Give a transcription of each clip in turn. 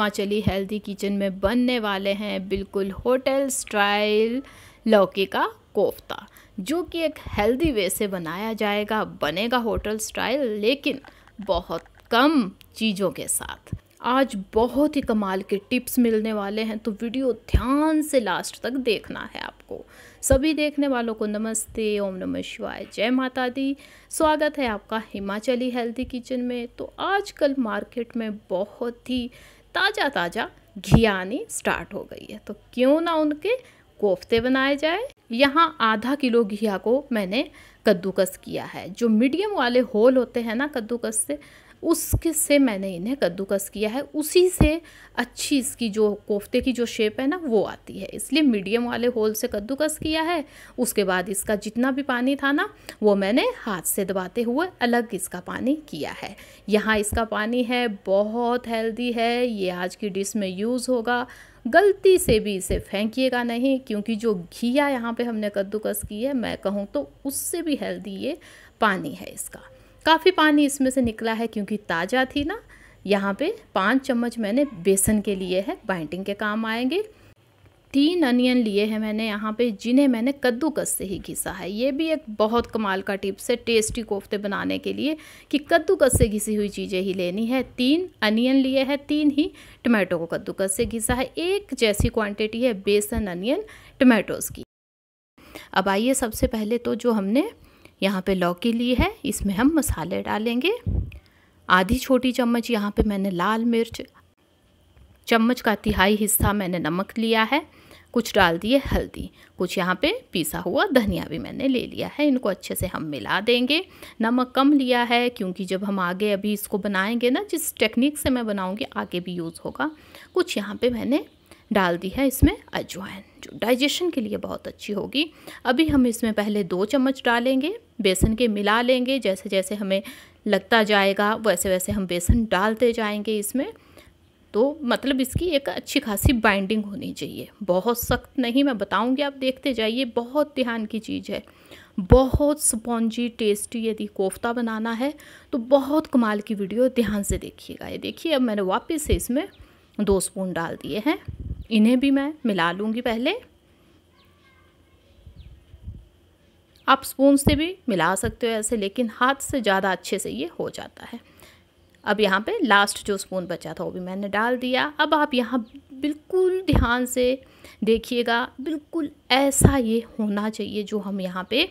Himachali healthy kitchen में बनने वाले हैं बिल्कुल होटल स्टाइल लौकी का कोफ्ता जो कि एक हेल्दी वे से बनाया जाएगा बनेगा होटल स्टाइल लेकिन बहुत कम चीज़ों के साथ आज बहुत ही कमाल के टिप्स मिलने वाले हैं तो वीडियो ध्यान से लास्ट तक देखना है आपको सभी देखने वालों को नमस्ते ओम नमः शिवाय जय माता दी स्वागत है आपका हिमाचली हेल्दी किचन में तो आजकल मार्केट में बहुत ही ताज़ा ताज़ा घी आनी स्टार्ट हो गई है तो क्यों ना उनके कोफ्ते बनाए जाए यहाँ आधा किलो घिया को मैंने कद्दूकस किया है जो मीडियम वाले होल होते हैं ना कद्दूकस से उसके से मैंने इन्हें कद्दूकस किया है उसी से अच्छी इसकी जो कोफ्ते की जो शेप है ना वो आती है इसलिए मीडियम वाले होल से कद्दूकस किया है उसके बाद इसका जितना भी पानी था ना वो मैंने हाथ से दबाते हुए अलग इसका पानी किया है यहाँ इसका पानी है बहुत हेल्दी है ये आज की डिश में यूज़ होगा गलती से भी इसे फेंकिएगा नहीं क्योंकि जो घिया यहाँ पे हमने कद्दूकस की है मैं कहूँ तो उससे भी हेल्दी ये पानी है इसका काफ़ी पानी इसमें से निकला है क्योंकि ताज़ा थी ना यहाँ पे पाँच चम्मच मैंने बेसन के लिए है बाइंडिंग के काम आएंगे तीन अनियन लिए हैं मैंने यहाँ पे जिन्हें मैंने कद्दूकस से ही घिसा है ये भी एक बहुत कमाल का टिप्स है टेस्टी कोफ्ते बनाने के लिए कि कद्दूकस से घिसी हुई चीज़ें ही लेनी है तीन अनियन लिए हैं तीन ही टमाटो को कद्दूकस से घिसा है एक जैसी क्वांटिटी है बेसन अनियन टमाटोज़ की अब आइए सबसे पहले तो जो हमने यहाँ पे लौकी ली है इसमें हम मसाले डालेंगे आधी छोटी चम्मच यहाँ पे मैंने लाल मिर्च चम्मच का तिहाई हिस्सा मैंने नमक लिया है कुछ डाल दिए हल्दी कुछ यहाँ पे पीसा हुआ धनिया भी मैंने ले लिया है इनको अच्छे से हम मिला देंगे नमक कम लिया है क्योंकि जब हम आगे अभी इसको बनाएंगे ना जिस टेक्निक से मैं बनाऊँगी आगे भी यूज़ होगा कुछ यहाँ पे मैंने डाल दी है इसमें अजवाइन जो डाइजेशन के लिए बहुत अच्छी होगी अभी हम इसमें पहले दो चम्मच डालेंगे बेसन के मिला लेंगे जैसे जैसे हमें लगता जाएगा वैसे वैसे हम बेसन डालते जाएंगे इसमें तो मतलब इसकी एक अच्छी खासी बाइंडिंग होनी चाहिए बहुत सख्त नहीं मैं बताऊंगी आप देखते जाइए बहुत ध्यान की चीज़ है बहुत स्पॉन्जी टेस्टी यदि कोफ्ता बनाना है तो बहुत कमाल की वीडियो ध्यान से देखिएगा ये देखिए अब मैंने वापस से इसमें दो स्पून डाल दिए हैं इन्हें भी मैं मिला लूँगी पहले आप स्पून से भी मिला सकते हो ऐसे लेकिन हाथ से ज़्यादा अच्छे से ये हो जाता है अब यहाँ पे लास्ट जो स्पून बचा था वो भी मैंने डाल दिया अब आप यहाँ बिल्कुल ध्यान से देखिएगा बिल्कुल ऐसा ये होना चाहिए जो हम यहाँ पे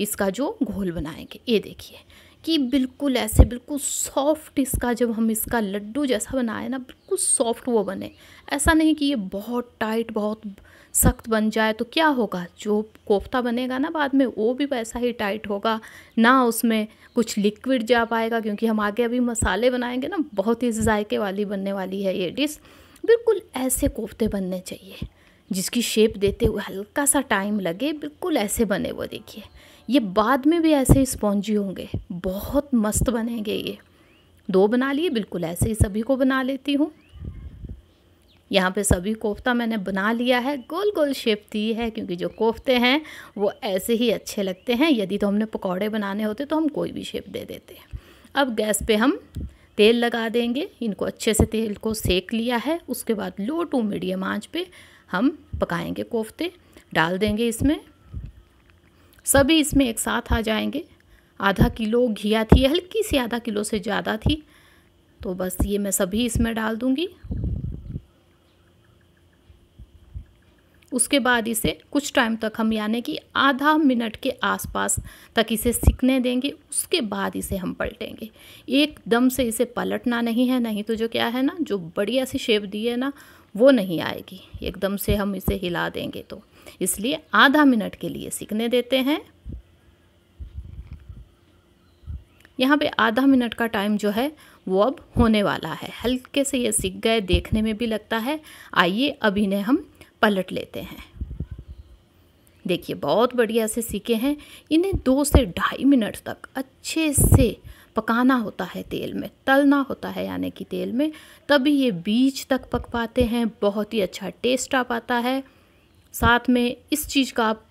इसका जो घोल बनाएंगे ये देखिए कि बिल्कुल ऐसे बिल्कुल सॉफ्ट इसका जब हम इसका लड्डू जैसा बनाए ना बिल्कुल सॉफ्ट वो बने ऐसा नहीं कि ये बहुत टाइट बहुत सख्त बन जाए तो क्या होगा जो कोफ्ता बनेगा ना बाद में वो भी वैसा ही टाइट होगा ना उसमें कुछ लिक्विड जा पाएगा क्योंकि हम आगे अभी मसाले बनाएंगे ना बहुत ही जायके वाली बनने वाली है ये डिश बिल्कुल ऐसे कोफ्ते बनने चाहिए जिसकी शेप देते हुए हल्का सा टाइम लगे बिल्कुल ऐसे बने वो देखिए ये बाद में भी ऐसे स्पॉन्जी होंगे बहुत मस्त बनेंगे ये दो बना लिए बिल्कुल ऐसे ही सभी को बना लेती हूँ यहाँ पे सभी कोफ्ता मैंने बना लिया है गोल गोल शेप दी है क्योंकि जो कोफ्ते हैं वो ऐसे ही अच्छे लगते हैं यदि तो हमने पकौड़े बनाने होते तो हम कोई भी शेप दे देते हैं अब गैस पे हम तेल लगा देंगे इनको अच्छे से तेल को सेक लिया है उसके बाद लो टू मीडियम आंच पे हम पकाएंगे कोफ्ते डाल देंगे इसमें सभी इसमें एक साथ आ जाएंगे आधा किलो घिया थी हल्की सी आधा किलो से ज़्यादा थी तो बस ये मैं सभी इसमें डाल दूँगी उसके बाद इसे कुछ टाइम तक हम यानी कि आधा मिनट के आसपास तक इसे सीखने देंगे उसके बाद इसे हम पलटेंगे एकदम से इसे पलटना नहीं है नहीं तो जो क्या है ना जो बढ़िया सी शेप दी है ना वो नहीं आएगी एकदम से हम इसे हिला देंगे तो इसलिए आधा मिनट के लिए सीखने देते हैं यहाँ पे आधा मिनट का टाइम जो है वो अब होने वाला है हल्के से ये सीख गए देखने में भी लगता है आइए अब इन्हें हम पलट लेते हैं देखिए बहुत बढ़िया से सीखे हैं इन्हें दो से ढाई मिनट तक अच्छे से पकाना होता है तेल में तलना होता है यानी कि तेल में तभी ये बीज तक पक पाते हैं बहुत ही अच्छा टेस्ट आ पाता है साथ में इस चीज़ का आप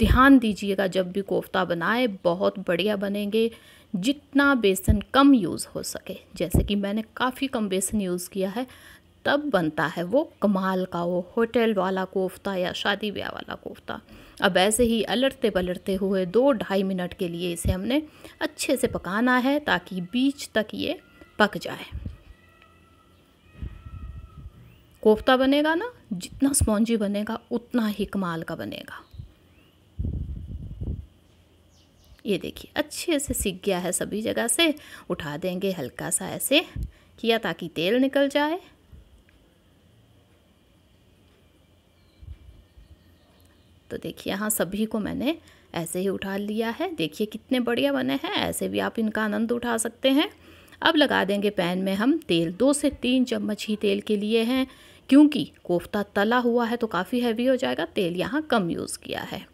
ध्यान दीजिएगा जब भी कोफ्ता बनाए बहुत बढ़िया बनेंगे जितना बेसन कम यूज़ हो सके जैसे कि मैंने काफ़ी कम बेसन यूज़ किया है तब बनता है वो कमाल का वो होटल वाला कोफ्ता या शादी ब्याह वाला कोफ्ता अब ऐसे ही अलटते पलटते हुए दो ढाई मिनट के लिए इसे हमने अच्छे से पकाना है ताकि बीच तक ये पक जाए कोफ्ता बनेगा ना जितना स्पॉन्जी बनेगा उतना ही कमाल का बनेगा ये देखिए अच्छे से सीख गया है सभी जगह से उठा देंगे हल्का सा ऐसे किया ताकि तेल निकल जाए तो देखिए यहाँ सभी को मैंने ऐसे ही उठा लिया है देखिए कितने बढ़िया बने हैं ऐसे भी आप इनका आनंद उठा सकते हैं अब लगा देंगे पैन में हम तेल दो से तीन चम्मच ही तेल के लिए हैं क्योंकि कोफ्ता तला हुआ है तो काफ़ी हैवी हो जाएगा तेल यहाँ कम यूज़ किया है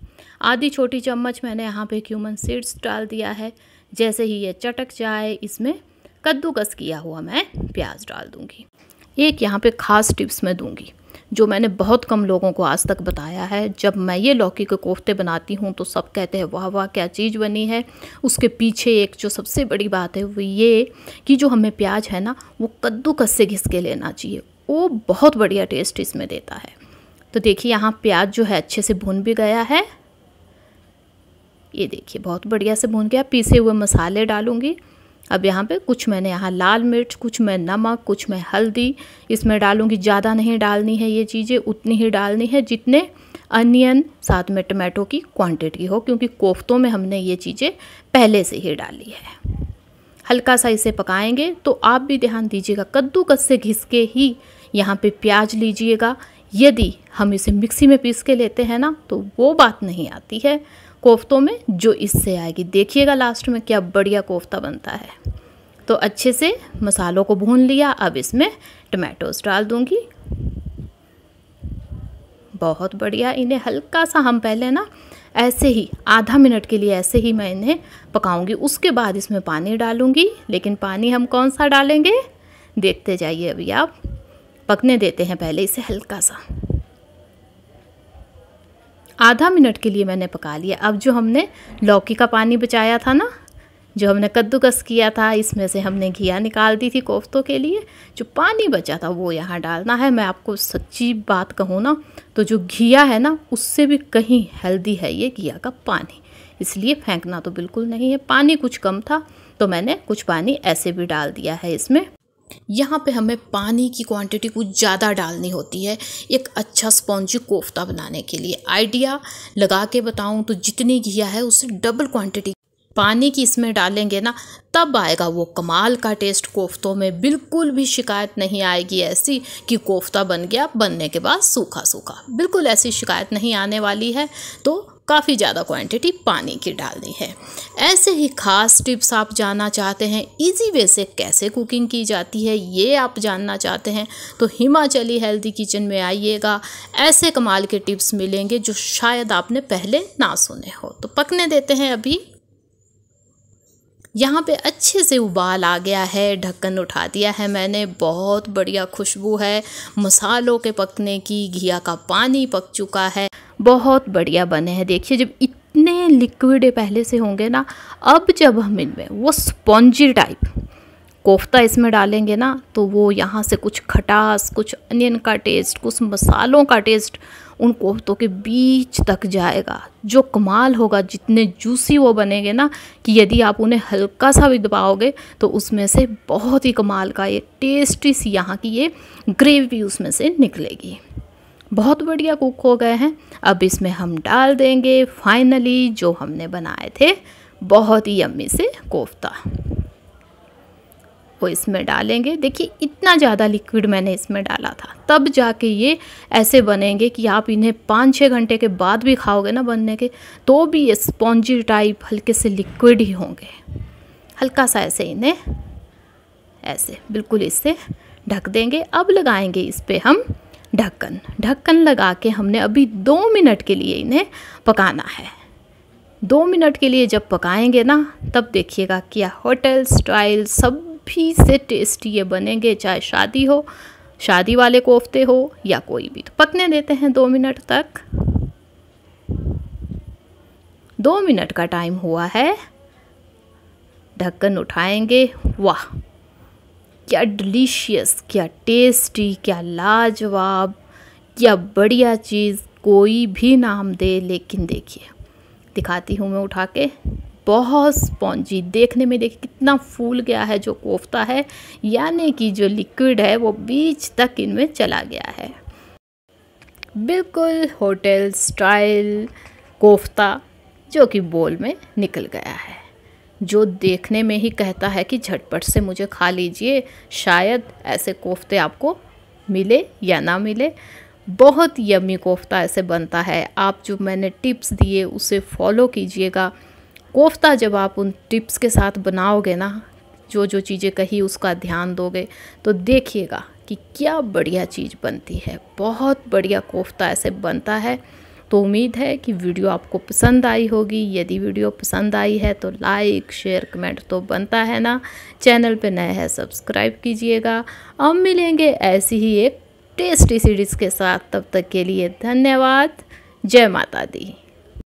आधी छोटी चम्मच मैंने यहाँ पे क्यूमन सीड्स डाल दिया है जैसे ही ये चटक जाए इसमें कद्दूकस किया हुआ मैं प्याज डाल दूँगी एक यहाँ पे ख़ास टिप्स मैं दूँगी जो मैंने बहुत कम लोगों को आज तक बताया है जब मैं ये लौकी के कोफ्ते बनाती हूँ तो सब कहते हैं वाह वाह क्या चीज़ बनी है उसके पीछे एक जो सबसे बड़ी बात है वो ये कि जो हमें प्याज है ना वो कद्दूकस से घिस के लेना चाहिए वो बहुत बढ़िया टेस्ट इसमें देता है तो देखिए यहाँ प्याज जो है अच्छे से भुन भी गया है ये देखिए बहुत बढ़िया से भून गया पीसे हुए मसाले डालूंगी अब यहाँ पे कुछ मैंने यहाँ लाल मिर्च कुछ मैं नमक कुछ मैं हल्दी इसमें डालूँगी ज़्यादा नहीं डालनी है ये चीज़ें उतनी ही डालनी है जितने अनियन साथ में टमाटो की क्वांटिटी हो क्योंकि कोफ्तों में हमने ये चीज़ें पहले से ही डाली है हल्का सा इसे पकाएंगे तो आप भी ध्यान दीजिएगा कद्दूकस से घिस के ही यहाँ पे प्याज लीजिएगा यदि हम इसे मिक्सी में पीस के लेते हैं ना तो वो बात नहीं आती है कोफ्तों में जो इससे आएगी देखिएगा लास्ट में क्या बढ़िया कोफ्ता बनता है तो अच्छे से मसालों को भून लिया अब इसमें टमाटोज़ डाल दूंगी बहुत बढ़िया इन्हें हल्का सा हम पहले ना ऐसे ही आधा मिनट के लिए ऐसे ही मैं इन्हें पकाऊंगी उसके बाद इसमें पानी डालूंगी लेकिन पानी हम कौन सा डालेंगे देखते जाइए अभी आप पकने देते हैं पहले इसे हल्का सा आधा मिनट के लिए मैंने पका लिया अब जो हमने लौकी का पानी बचाया था ना जो हमने कद्दूकस किया था इसमें से हमने घिया निकाल दी थी कोफ्तों के लिए जो पानी बचा था वो यहाँ डालना है मैं आपको सच्ची बात कहूँ ना तो जो घिया है ना उससे भी कहीं हेल्दी है ये घिया का पानी इसलिए फेंकना तो बिल्कुल नहीं है पानी कुछ कम था तो मैंने कुछ पानी ऐसे भी डाल दिया है इसमें यहाँ पे हमें पानी की क्वांटिटी कुछ ज़्यादा डालनी होती है एक अच्छा स्पॉन्जी कोफ्ता बनाने के लिए आइडिया लगा के बताऊँ तो जितनी घिया है उससे डबल क्वांटिटी पानी की इसमें डालेंगे ना तब आएगा वो कमाल का टेस्ट कोफ्तों में बिल्कुल भी शिकायत नहीं आएगी ऐसी कि कोफ्ता बन गया बनने के बाद सूखा सूखा बिल्कुल ऐसी शिकायत नहीं आने वाली है तो काफ़ी ज़्यादा क्वांटिटी पानी की डालनी है ऐसे ही ख़ास टिप्स आप जानना चाहते हैं इजी वे से कैसे कुकिंग की जाती है ये आप जानना चाहते हैं तो हिमाचली हेल्दी किचन में आइएगा ऐसे कमाल के टिप्स मिलेंगे जो शायद आपने पहले ना सुने हो तो पकने देते हैं अभी यहाँ पे अच्छे से उबाल आ गया है ढक्कन उठा दिया है मैंने बहुत बढ़िया खुशबू है मसालों के पकने की घिया का पानी पक चुका है बहुत बढ़िया बने हैं देखिए जब इतने लिक्विड पहले से होंगे ना अब जब हम इनमें वो स्पॉन्जी टाइप कोफ्ता इसमें डालेंगे ना तो वो यहाँ से कुछ खटास कुछ अनियन का टेस्ट कुछ मसालों का टेस्ट उन कोफ्तों के बीच तक जाएगा जो कमाल होगा जितने जूसी वो बनेंगे ना कि यदि आप उन्हें हल्का सा भी दबाओगे तो उसमें से बहुत ही कमाल का ये टेस्टी सी यहाँ की ये ग्रेवी उसमें से निकलेगी बहुत बढ़िया कुक हो गए हैं अब इसमें हम डाल देंगे फाइनली जो हमने बनाए थे बहुत ही अम्मी से कोफ्ता वो इसमें डालेंगे देखिए इतना ज़्यादा लिक्विड मैंने इसमें डाला था तब जाके ये ऐसे बनेंगे कि आप इन्हें पाँच छः घंटे के बाद भी खाओगे ना बनने के तो भी ये स्पॉन्जी टाइप हल्के से लिक्विड ही होंगे हल्का सा ऐसे इन्हें ऐसे बिल्कुल इससे ढक देंगे अब लगाएंगे इस पर हम ढक्कन ढक्कन लगा के हमने अभी दो मिनट के लिए इन्हें पकाना है दो मिनट के लिए जब पकाएंगे ना तब देखिएगा क्या होटल स्टाइल सभी से टेस्टी ये बनेंगे चाहे शादी हो शादी वाले कोफ्ते हो या कोई भी तो पकने देते हैं दो मिनट तक दो मिनट का टाइम हुआ है ढक्कन उठाएंगे वाह क्या डिलीशियस क्या टेस्टी क्या लाजवाब क्या बढ़िया चीज़ कोई भी नाम दे लेकिन देखिए दिखाती हूँ मैं उठा के बहुत स्पॉन्जी देखने में देखिए कितना फूल गया है जो कोफ्ता है यानी कि जो लिक्विड है वो बीच तक इनमें चला गया है बिल्कुल होटल स्टाइल कोफ्ता जो कि बोल में निकल गया है जो देखने में ही कहता है कि झटपट से मुझे खा लीजिए शायद ऐसे कोफ्ते आपको मिले या ना मिले बहुत यमी कोफ्ता ऐसे बनता है आप जो मैंने टिप्स दिए उसे फॉलो कीजिएगा कोफ्ता जब आप उन टिप्स के साथ बनाओगे ना जो जो चीज़ें कही उसका ध्यान दोगे तो देखिएगा कि क्या बढ़िया चीज़ बनती है बहुत बढ़िया कोफ्ता ऐसे बनता है तो उम्मीद है कि वीडियो आपको पसंद आई होगी यदि वीडियो पसंद आई है तो लाइक शेयर कमेंट तो बनता है ना चैनल पे नया है सब्सक्राइब कीजिएगा अब मिलेंगे ऐसी ही एक टेस्टी सीरीज़ के साथ तब तक के लिए धन्यवाद जय माता दी